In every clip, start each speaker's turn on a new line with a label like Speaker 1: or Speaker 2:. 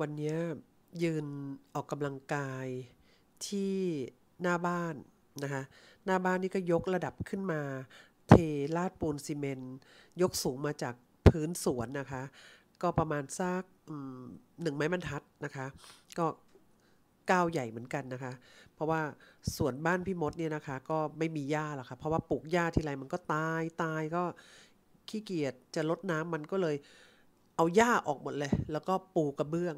Speaker 1: วันนี้ยืนออกกำลังกายที่หน้าบ้าน นะคะหน้าบ้านนี่ก็ยกระดับขึ้นมา เทลาดปูนซีเมนต์ยกสูงมาจากพื้นสวนนะคะ ก็ประมาณสักหนึ่งไม้บรรทัดนะคะ ก็ก้าวใหญ่เหมือนกันนะคะ เพราะว่าสวนบ้านพี่มดเนี่ยนะคะ ก็ไม่มีหญ้าหรอกค่ะเพราะว่าปลูกหญ้าทีไรมันก็ตายตายก็ขี้เกียจจะลดน้ำมันก็เลยเอาหญ้าออกหมดเลยแล้วก็ปูกระเบื้อง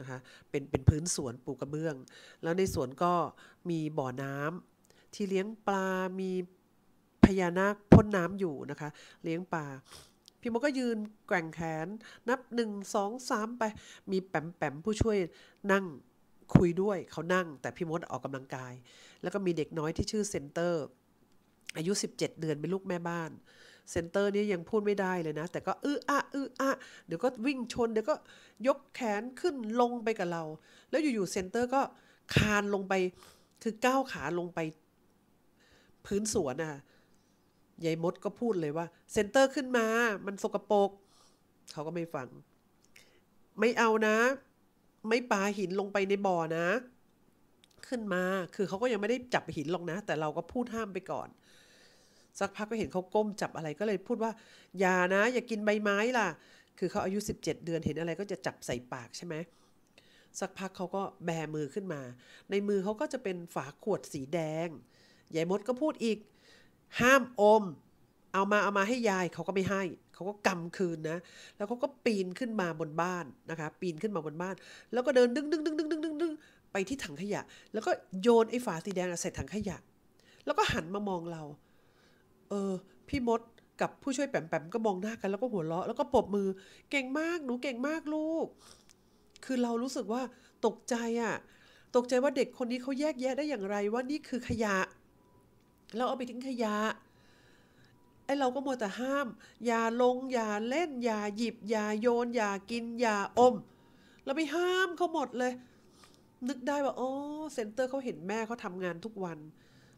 Speaker 1: นะคะเป็นเป็นพื้นสวนปูกระเบื้อง แล้วในสวนก็มีบ่อน้ำ ที่เลี้ยงปลา มีพญานาคพ่นน้ำอยู่นะคะ เลี้ยงปลาพี่มดก็ยืนแกว่งแขนนับหนึ่งสองสามไป มีแปมแปมผู้ช่วยนั่งคุยด้วยเขานั่ง แต่พี่มดออกกำลังกาย แล้วก็มีเด็กน้อยที่ชื่อเซนเตอร์ อายุ 17 เดือนเป็นลูกแม่บ้านเซนเตอร์นี่ยังพูดไม่ได้เลยนะ แต่ก็อื้ออะอื้ออะเดี๋ยวก็วิ่งชนเดี๋ยวก็ยกแขนขึ้นลงไปกับเรา แล้วอยู่ๆเซนเตอร์ก็คานลงไปคือก้าวขาลงไปพื้นสวนนะคะยายมดก็พูดเลยว่า เซนเตอร์ขึ้นมา มันสกปรกเขาก็ไม่ฟังไม่เอานะ ไม่ปาหินลงไปในบ่อนะ ขึ้นมาคือเขาก็ยังไม่ได้จับหินลงนะ แต่เราก็พูดห้ามไปก่อนสักพักก็เห็นเขาก้มจับอะไรก็เลยพูดว่าอย่านะอย่ากินใบไม้ล่ะ คือเขาอายุ17 เดือนเห็นอะไรก็จะจับใส่ปากใช่ไหม สักพักเขาก็แบมือขึ้นมา ในมือเขาก็จะเป็นฝาขวดสีแดง ยายมดก็พูดอีก ห้ามอมเอามาเอามาให้ยายเขาก็ไม่ให้เขาก็กำคืนนะ แล้วเขาก็ปีนขึ้นมาบนบ้านนะคะปีนขึ้นมาบนบ้าน แล้วก็เดินดึงดึงดึงดึงดึงดึงดึงไปที่ถังขยะ แล้วก็โยนไอ้ฝาสีแดงใส่ถังขยะ แล้วก็หันมามองเราเออพี่มดกับผู้ช่วยแปมแปมก็มองหน้ากัน แล้วก็หัวเราะแล้วก็ปรบมือ เก่งมากหนูเก่งมากลูก คือเรารู้สึกว่าตกใจอะ่ะตกใจว่าเด็กคนนี้เขาแยกแยะได้อย่างไรว่านี่คือขยะ เราเอาไปทิ้งขยะ ไอเราก็มัวแต่ห้ามอย่าลงอย่าเล่นอย่าหยิบอย่าโยนอย่ากินอย่าอม เราไปห้ามเขาหมดเลย นึกได้ว่าอ๋อเซนเตอร์เขาเห็นแม่เขาทำงานทุกวัน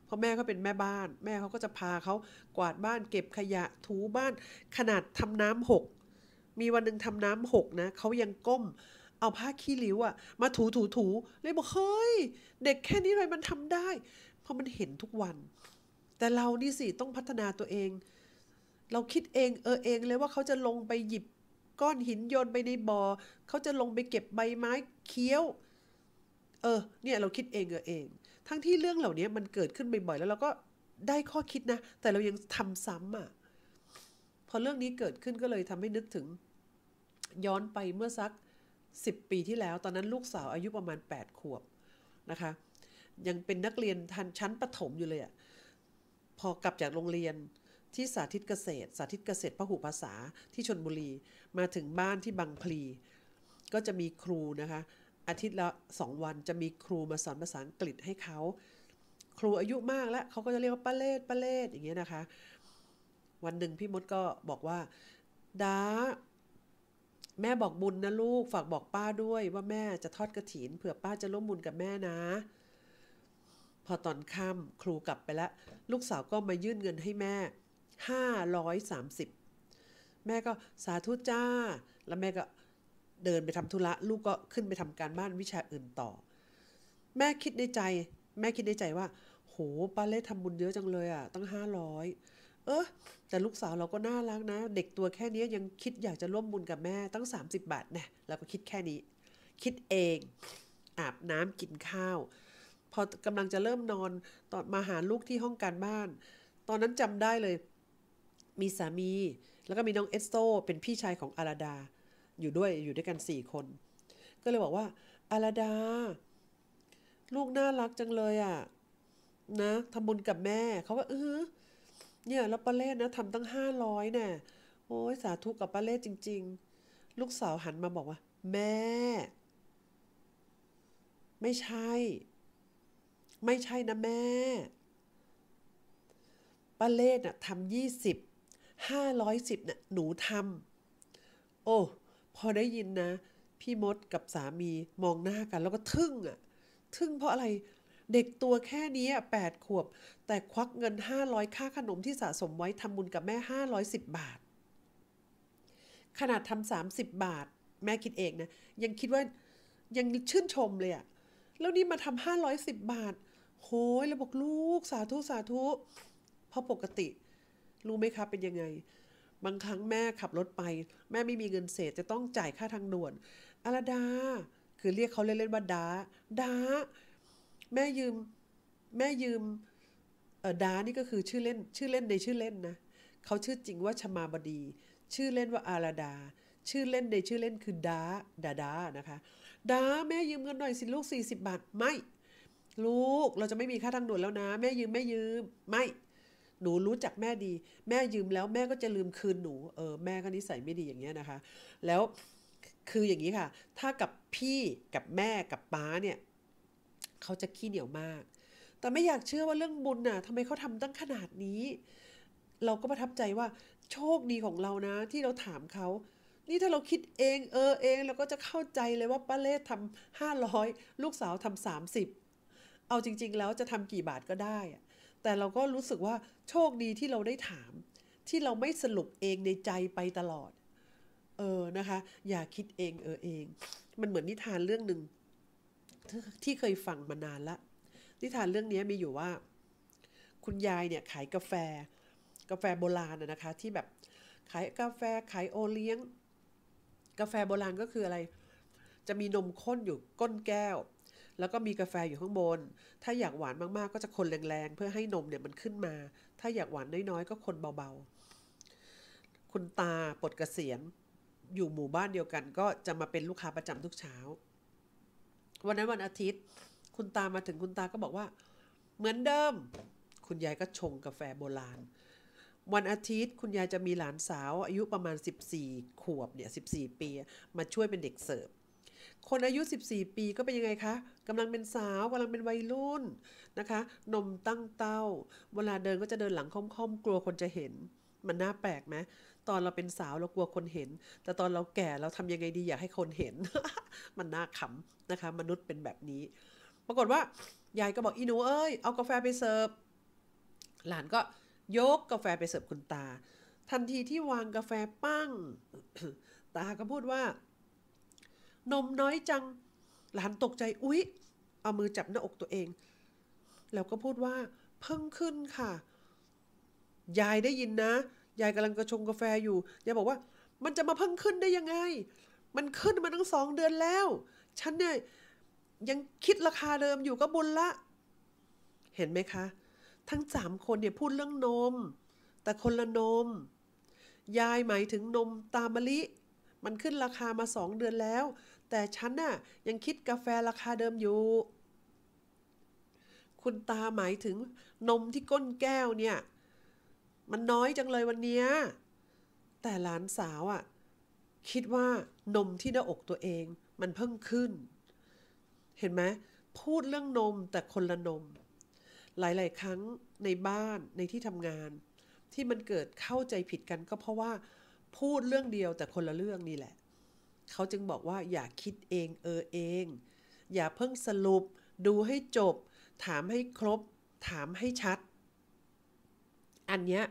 Speaker 1: พราะแม่ก็เป็นแม่บ้าน แม่เขาก็จะพาเขากวาดบ้านเก็บขยะถูบ้านขนาดทำน้ำหกมีวันหนึ่งทำน้ำหกนะเขายังก้ม เอาผ้าขี้ริ้วอะมาถูถูถูเลยบอกเฮ้ยเด็กแค่นี้เลยมันทำได้เพราะมันเห็นทุกวัน แต่เรานี่สิ ต้องพัฒนาตัวเอง เราคิดเอง เออเองเลยว่าเขาจะลงไปหยิบก้อนหินโยนไปในบ่อเขาจะลงไปเก็บใบไม้เคี้ยว เออเนี่ยเราคิดเองเออเองทั้งที่เรื่องเหล่านี้มันเกิดขึ้นบ่อยๆแล้วเราก็ได้ข้อคิดนะ แต่เรายังทำซ้ำออ่ะ พอเรื่องนี้เกิดขึ้นก็เลยทำให้นึกถึง ย้อนไปเมื่อสักสิบปีที่แล้ว ตอนนั้นลูกสาวอายุประมาณแปดขวบนะคะ ยังเป็นนักเรียนทันชั้นประถมอยู่เลยอะ่ะพอกลับจากโรงเรียนที่สาธิตเกษตร สาธิตเกษตรพหุภาษา ที่ชนบุรี มาถึงบ้านที่บางพลี ก็จะมีครูนะคะอาทิตย์ละงวันจะมีครูมาสอนภาษาอังกฤษให้เขา ครูอายุมากแล้ว เขาก็จะเรียกว่าป้าเลดป้าเลดอย่างเงี้ยนะคะ วันหนึ่งพี่มดก็บอกว่าดาแม่บอกบุญนะลูก ฝากบอกป้าด้วยว่าแม่จะทอดกระถินเผื่อป้าจะร่วมบุญกับแม่นะ พอตอนค่ำครูกลับไปแล้ว ลูกสาวก็มายื่นเงินให้แม่ห้้าารอยสมสิบแม่ก็สาธุจ้าแล้วแม่ก็เดินไปทำธุระ ลูกก็ขึ้นไปทำการบ้านวิชาอื่นต่อ แม่คิดในใจ แม่คิดในใจว่า โหป้าเล่ทำบุญเยอะจังเลยอ่ะตั้งห้าร้อยเออแต่ลูกสาวเราก็น่ารักนะ เด็กตัวแค่นี้ยังคิดอยากจะร่วมบุญกับแม่ตั้ง 30 บาทนะเราก็คิดแค่นี้ คิดเอง อาบน้ำกินข้าว พอกำลังจะเริ่มนอน ตอนมาหาลูกที่ห้องการบ้าน ตอนนั้นจำได้เลย มีสามี แล้วก็มีน้องเอสโซเป็นพี่ชายของอาราดาอยู่ด้วยอยู่ด้วยกันสี่คน ก็เลยบอกว่าอาราดา ลูกน่ารักจังเลยอะ่ะนะทำบุญกับแม่เขาก็เออเนี่ยแล้วป้าเล่นะทำตั้งห้าร้อยเนี่ยโอ้ยสาธุกับป้าเล่จริง ๆ ลูกสาวหันมาบอกว่า แม่ ไม่ใช่ ไม่ใช่นะแม่ป้าเล่น่ะทำยี่สิบห้าร้อยสิบน่ะหนูทำโอ้พอได้ยินนะ พี่มดกับสามีมองหน้ากัน แล้วก็ทึ่งอะ่ะทึ่งเพราะอะไรเด็กตัวแค่นี้แปดขวบ แต่ควักเงิน 500 ค่าขนมที่สะสมไว้ทำบุญกับแม่ 510 บาท ขนาดทำ30 บาท แม่คิดเองนะยังคิดว่ายังชื่นชมเลยอะแล้วนี่มาทำ510 บาทโหยแล้วบอกลูก สาธุสาธุ เพราะปกติ รู้ไหมคะเป็นยังไงบางครั้งแม่ขับรถไปแม่ไม่มีเงินเศษ จะต้องจ่ายค่าทางด่วนอาราดาคือเรียกเขาเล่นๆว่าดาดาแม่ยืม แม่ยืมเออดานี่ก็คือชื่อเล่นชื่อเล่นในชื่อเล่นนะ เขาชื่อจริงว่าชมาบดี ชื่อเล่นว่าอาราดา ชื่อเล่นในชื่อเล่นคือดาดาดานะคะดาแม่ยืมเงินหน่อยสิลูก 40 บาทไม่ลูกเราจะไม่มีค่าทางด่วนแล้วนะ แม่ยืมแม่ยืม ไม่หนูรู้จักแม่ดีแม่ยืมแล้วแม่ก็จะลืมคืนหนู เออแม่ก็นิสัยไม่ดีอย่างเงี้ยนะคะ แล้วคืออย่างนี้ค่ะ ถ้ากับพี่กับแม่กับป้าเนี่ยเขาจะขี้เหนียวมาก แต่ไม่อยากเชื่อว่าเรื่องบุญน่ะทำไมเขาทำตั้งขนาดนี้ เราก็ประทับใจว่าโชคดีของเรานะ ที่เราถามเขานี่ถ้าเราคิดเองเออเองเราก็จะเข้าใจเลยว่าป้าเล่ทำห้าร้อยลูกสาวทำสามสิบเอาจริงๆแล้วจะทำกี่บาทก็ได้แต่เราก็รู้สึกว่าโชคดีที่เราได้ถาม ที่เราไม่สรุปเองในใจไปตลอด เออนะคะอย่าคิดเองเออเอง มันเหมือนนิทานเรื่องหนึ่ง ที่เคยฟังมานานละนิทานเรื่องนี้มีอยู่ว่า คุณยายเนี่ยขายกาแฟ กาแฟโบราณนะคะ ที่แบบขายกาแฟขายโอเลี้ยง กาแฟโบราณก็คืออะไร จะมีนมข้นอยู่ก้นแก้วแล้วก็มีกาแฟอยู่ข้างบน ถ้าอยากหวานมากๆ ก็จะคนแรงๆ เพื่อให้นมเนี่ยมันขึ้นมา ถ้าอยากหวานน้อยๆ ก็คนเบาๆ คุณตาปลดเกษียณ อยู่หมู่บ้านเดียวกันก็จะมาเป็นลูกค้าประจำทุกเช้า วันนั้นวันอาทิตย์คุณตามาถึงคุณตาก็บอกว่า เหมือนเดิม คุณยายก็ชงกาแฟโบราณ วันอาทิตย์คุณยายจะมีหลานสาว อายุประมาณ 14 ขวบเนี่ย14 ปี มาช่วยเป็นเด็กเสิร์ฟคนอายุ 14 ปีก็เป็นยังไงคะกำลังเป็นสาวกำลังเป็นวัยรุ่นนะคะ นมตั้งเต้าเวลาเดินก็จะเดินหลังค่อมๆ กลัวคนจะเห็น มันน่าแปลกไหมตอนเราเป็นสาวเรากลัวคนเห็น แต่ตอนเราแก่เราทำยังไงดีอยากให้คนเห็น มันน่าขำนะคะ มนุษย์เป็นแบบนี้ ปรากฏว่ายายก็บอกอีหนูเอ้ยเอากาแฟไปเสิร์ฟหลานก็ยกกาแฟไปเสิร์ฟคุณตา ทันทีที่วางกาแฟปั้งตา ก็พูดว่านมน้อยจัง หลานตกใจอุ๊ย เอามือจับหน้าอกตัวเอง แล้วก็พูดว่าเพิ่งขึ้นค่ะ ยายได้ยินนะ ยายกำลังกระชงกาแฟอยู่ยายบอกว่ามันจะมาเพิ่งขึ้นได้ยังไง มันขึ้นมาตั้งสองเดือนแล้วฉันเนี่ยยังคิดราคาเดิมอยู่ ก็บุญละ เห็นไหมคะ ทั้งสามคนเนี่ยพูดเรื่องนม แต่คนละนม ยายหมายถึงนม ตามะลิ มันขึ้นราคามาสองเดือนแล้วแต่ฉันน่ะยังคิดกาแฟราคาเดิมอยู่ คุณตาหมายถึงนมที่ก้นแก้วเนี่ย มันน้อยจังเลยวันนี้ แต่หลานสาวอะ่ะ คิดว่านมที่หน้าอกตัวเองมันเพิ่งขึ้น เห็นไหมพูดเรื่องนมแต่คนละนม หลายๆ ครั้งในบ้านในที่ทำงาน ที่มันเกิดเข้าใจผิดกันก็เพราะว่า พูดเรื่องเดียวแต่คนละเรื่องนี่แหละเขาจึงบอกว่าอย่าคิดเอง เออเอง อย่าเพิ่งสรุป ดูให้จบ ถามให้ครบ ถามให้ชัด อันเนี้ย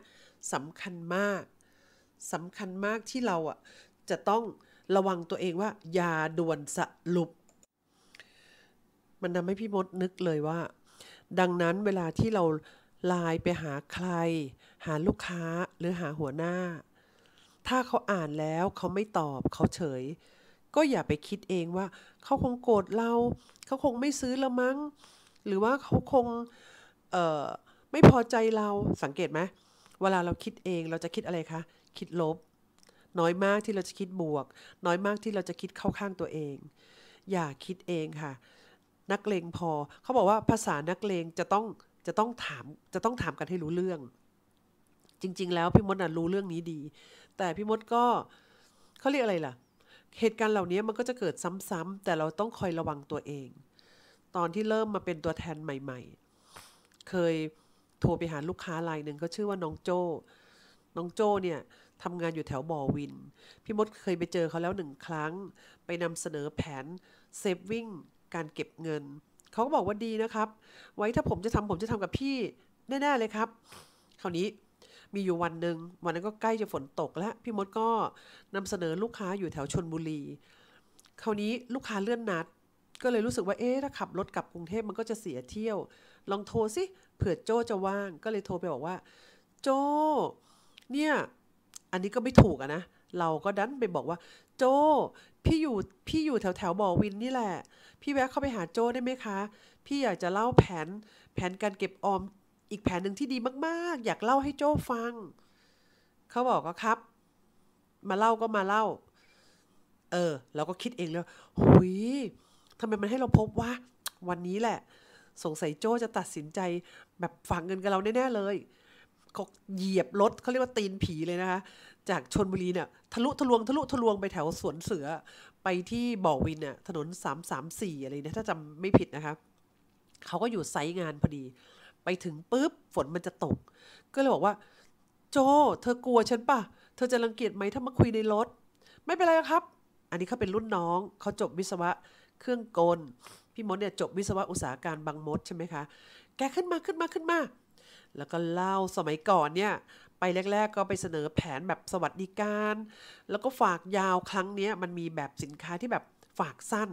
Speaker 1: สำคัญมากสำคัญมากที่เราอ่ะ จะต้องระวังตัวเองว่า อย่าด่วนสรุป มันทำให้พี่มดนึกเลยว่า ดังนั้นเวลาที่เราไลน์ไปหาใคร หาลูกค้าหรือหาหัวหน้าถ้าเขาอ่านแล้วเขาไม่ตอบเขาเฉย ก็อย่าไปคิดเองว่าเขาคงโกรธเรา เขาคงไม่ซื้อละมั้งหรือว่าเขาคงไม่พอใจเราสังเกตไหมเวลาเราคิดเองเราจะคิดอะไรคะ คิดลบ น้อยมากที่เราจะคิดบวก น้อยมากที่เราจะคิดเข้าข้างตัวเอง อย่าคิดเองค่ะ นักเลงพอเขาบอกว่าภาษานักเลงจะต้องจะต้องถามจะต้องถามกันให้รู้เรื่อง จริง ๆ แล้วพี่มดนะรู้เรื่องนี้ดีแต่พี่มดก็เขาเรียกอะไรล่ะ เหตุการณ์เหล่านี้มันก็จะเกิดซ้ำๆแต่เราต้องคอยระวังตัวเอง ตอนที่เริ่มมาเป็นตัวแทนใหม่ๆ เคยโทรไปหาลูกค้ารายหนึ่งก็ชื่อว่าน้องโจ้ น้องโจ้เนี่ยทำงานอยู่แถวบ่อวินพี่มดเคยไปเจอเขาแล้วหนึ่งครั้งไปนำเสนอแผน เซฟวิ่งการเก็บเงินเขาก็บอกว่าดีนะครับ ไว้ถ้าผมจะทำผมจะทำกับพี่แน่ ๆเลยครับ คราวนี้มีอยู่วันหนึ่งวันนั้นก็ใกล้จะฝนตก แล้วพี่มดก็นำเสนอลูกค้าอยู่แถวชนบุรี คราวนี้ลูกค้าเลื่อนนัด ก็เลยรู้สึกว่าเอ๊ะถ้าขับรถกลับกรุงเทพมันก็จะเสียเที่ยว ลองโทรสิเผื่อโจจะว่างก็เลยโทรไปบอกว่าโจเนี่ยอันนี้ก็ไม่ถูกอะนะ เราก็ดันไปบอกว่าโจพี่อยู่พี่อยู่แถวแถวบ่อวินนี่แหละ พี่แวะเข้าไปหาโจได้ไหมคะ พี่อยากจะเล่าแผนแผนการเก็บออมอีกแผนหนึ่งที่ดีมากๆ อยากเล่าให้โจ้ฟัง เขาบอกว่าครับ มาเล่าก็มาเล่า เออเราก็คิดเองแล้ว หุยทำไมมันให้เราพบว่า วันนี้แหละ สงสัยโจ้จะตัดสินใจ แบบฝังเงินกับเราแน่ๆเลย เขาเหยียบรถเขาเรียกว่าตีนผีเลยนะคะ จากชนบุรีเนี่ย ทะลุทะลวง ทะลุทะลวงไปแถวสวนเสือ ไปที่บ่อวินเนี่ย ถนนสามสามสี่อะไรเนี่ยถ้าจำไม่ผิดนะคะเขาก็อยู่ไซต์งานพอดีไปถึงปุ๊บฝนมันจะตก ก็เลยบอกว่าโจ เธอกลัวฉันปะเธอจะรังเกียจไหมถ้ามาคุยในรถ ไม่เป็นไรครับ อันนี้เขาเป็นรุ่นน้องเขาจบวิศวะเครื่องกล พี่มดเนี่ยจบวิศวะอุตสาหการบางมดใช่ไหมคะ แกขึ้นมาขึ้นมา ขึ้นมา แล้วก็เล่าสมัยก่อนเนี่ย ไปแรกๆ ก็ไปเสนอแผนแบบสวัสดิการ แล้วก็ฝากยาวครั้งนี้มันมีแบบสินค้าที่แบบฝากสั้น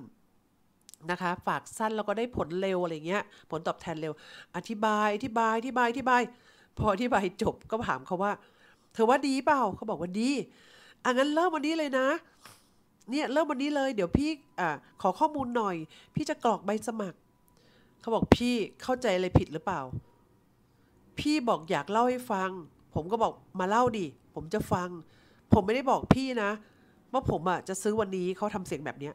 Speaker 1: นะคะฝากสั้นแล้วก็ได้ผลเร็วอะไรเงี้ยผลตอบแทนเร็ว อธิบายอธิบายอธิบายอธิบายพออธิบายจบ ก็ถามเขาว่าเธอว่าดีเปล่าเขาบอกว่าดีอังนั้นเริ่มวันนี้เลยนะเนี่ยเริ่มวันนี้เลย เดี๋ยวพี่อ่ขอข้อมูลหน่อย พี่จะกรอกใบสมัครเขาบอกพี่เข้าใจอะไรผิดหรือเปล่า พี่บอกอยากเล่าให้ฟัง ผมก็บอกมาเล่าดิผมจะฟัง ผมไม่ได้บอกพี่นะ ว่าผมอ่ะจะซื้อวันนี้เขาทำเสียงแบบเนี้ย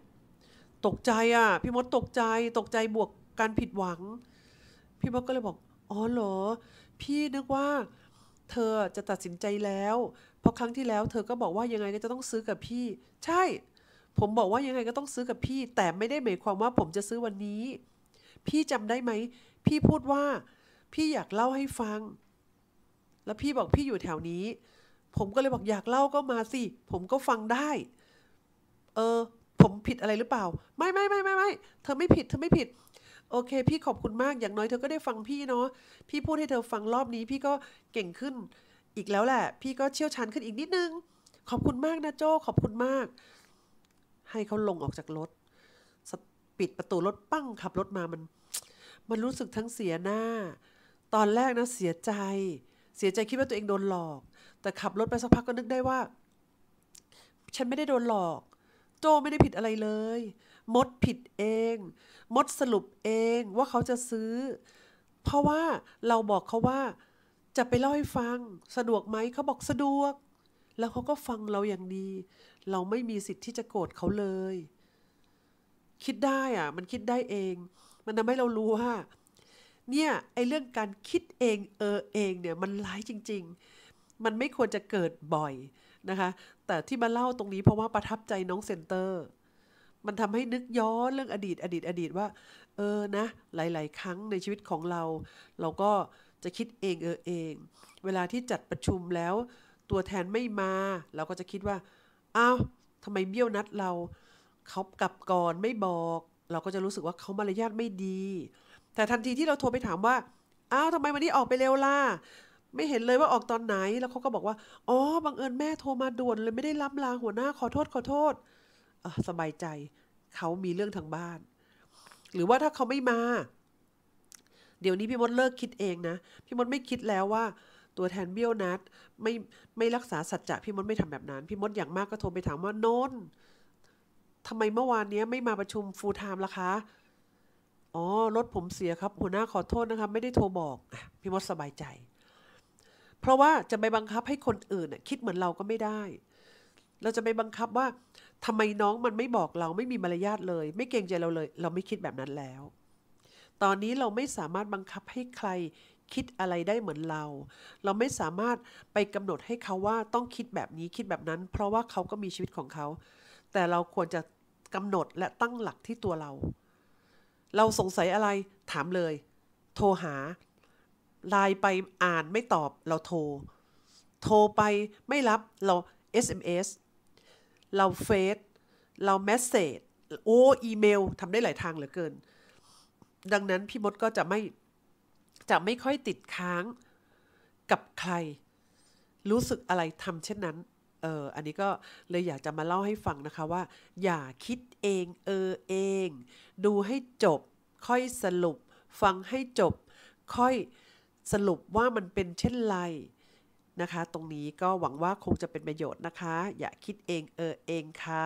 Speaker 1: ตกใจอ่ะ พี่มดตกใจ ตกใจบวกการผิดหวัง พี่มดก็เลยบอกอ๋อเหรอ พี่นึกว่า เธอจะตัดสินใจแล้ว เพราะครั้งที่แล้ว เธอก็บอกว่ายังไงก็จะต้องซื้อกับพี่ ใช่ ผมบอกว่ายังไงก็ต้องซื้อกับพี่ แต่ไม่ได้หมายความว่าผมจะซื้อวันนี้ พี่จำได้ไหมพี่พูดว่า พี่อยากเล่าให้ฟัง แล้วพี่บอกพี่อยู่แถวนี้ ผมก็เลยบอกอยากเล่าก็มาสิผมก็ฟังได้ เออผมผิดอะไรหรือเปล่า ไม่ไม่ไม่ไม่ไม่เธอไม่ผิด เธอไม่ผิด โอเค พี่ขอบคุณมากอย่างน้อยเธอก็ได้ฟังพี่เนาะพี่พูดให้เธอฟังรอบนี้ พี่ก็เก่งขึ้น อีกแล้วแหละ พี่ก็เชี่ยวชาญขึ้นอีกนิดนึง ขอบคุณมากนะโจขอบคุณมาก ให้เขาลงออกจากรถปิดประตูรถปั้งขับรถมามัน มันรู้สึกทั้งเสียหน้า ตอนแรกนะเสียใจ เสียใจคิดว่าตัวเองโดนหลอก แต่ขับรถไปสักพักก็นึกได้ว่า ฉันไม่ได้โดนหลอกโจไม่ได้ผิดอะไรเลย มดผิดเอง มดสรุปเองว่าเขาจะซื้อ เพราะว่าเราบอกเขาว่าจะไปเล่าให้ฟัง สะดวกไหมเขาบอกสะดวก แล้วเขาก็ฟังเราอย่างดี เราไม่มีสิทธิ์ที่จะโกรธเขาเลย คิดได้อ่ะมันคิดได้เอง มันทำให้เรารู้ว่า เนี่ย ไอเรื่องการคิดเองเออเองเนี่ย มันร้ายจริง ๆ มันไม่ควรจะเกิดบ่อยนะคะแต่ที่มาเล่าตรงนี้เพราะว่าประทับใจน้องเซนเตอร์ มันทำให้นึกย้อนเรื่องอดีต อดีตอดีตว่า เออนะหลายๆ ครั้งในชีวิตของเรา เราก็จะคิดเองเออเอง เวลาที่จัดประชุมแล้วตัวแทนไม่มา เราก็จะคิดว่า อ้าวทำไมเบี้ยวนัดเราเขากลับก่อนไม่บอก เราก็จะรู้สึกว่าเขามารยาทไม่ดี แต่ทันทีที่เราโทรไปถามว่า อ้าวทำไมวันนี้ออกไปเร็วล่ะไม่เห็นเลยว่าออกตอนไหน แล้วเขาก็บอกว่า อ๋อ บังเอิญแม่โทรมาด่วนเลยไม่ได้รับลาหัวหน้าขอโทษขอโทษสบายใจ เขามีเรื่องทางบ้าน หรือว่าถ้าเขาไม่มา เดี๋ยวนี้พี่มดเลิกคิดเองนะ พี่มดไม่คิดแล้วว่า ตัวแทนเบี้ยวนัดไม่ไม่รักษาสัจจะ พี่มดไม่ทำแบบนั้น พี่มดอย่างมากก็โทรไปถามว่าโน้นทำไมเมื่อวานนี้ไม่มาประชุมฟูลไทม์ล่ะคะ อ๋อ รถผมเสียครับ หัวหน้าขอโทษนะคะไม่ได้โทรบอกพี่มดสบายใจเพราะว่าจะไปบังคับให้คนอื่น คิดเหมือนเราก็ไม่ได้ เราจะไปบังคับว่าทำไมน้องมันไม่บอกเราไม่มีมารยาทเลย ไม่เกรงใจเราเลย เราไม่คิดแบบนั้นแล้ว ตอนนี้เราไม่สามารถบังคับให้ใครคิดอะไรได้เหมือนเรา เราไม่สามารถไปกำหนดให้เขาว่าต้องคิดแบบนี้คิดแบบนั้น เพราะว่าเขาก็มีชีวิตของเขา แต่เราควรจะกำหนดและตั้งหลักที่ตัวเรา เราสงสัยอะไรถามเลย โทรหาไลน์ไปอ่านไม่ตอบเราโทร โทรไปไม่รับเรา SMS เราเฟซเราแมสเซจโอ้อีเมลทำได้หลายทางเหลือเกิน ดังนั้นพี่มดก็จะไม่ จะไม่ค่อยติดค้างกับใคร รู้สึกอะไรทำเช่นนั้นเอออันนี้ก็เลยอยากจะมาเล่าให้ฟังนะคะ ว่าอย่าคิดเอง เออเอง ดูให้จบค่อยสรุปฟังให้จบค่อยสรุปว่ามันเป็นเช่นไรนะคะ ตรงนี้ก็หวังว่าคงจะเป็นประโยชน์นะคะ อย่าคิดเองเออเองค่ะ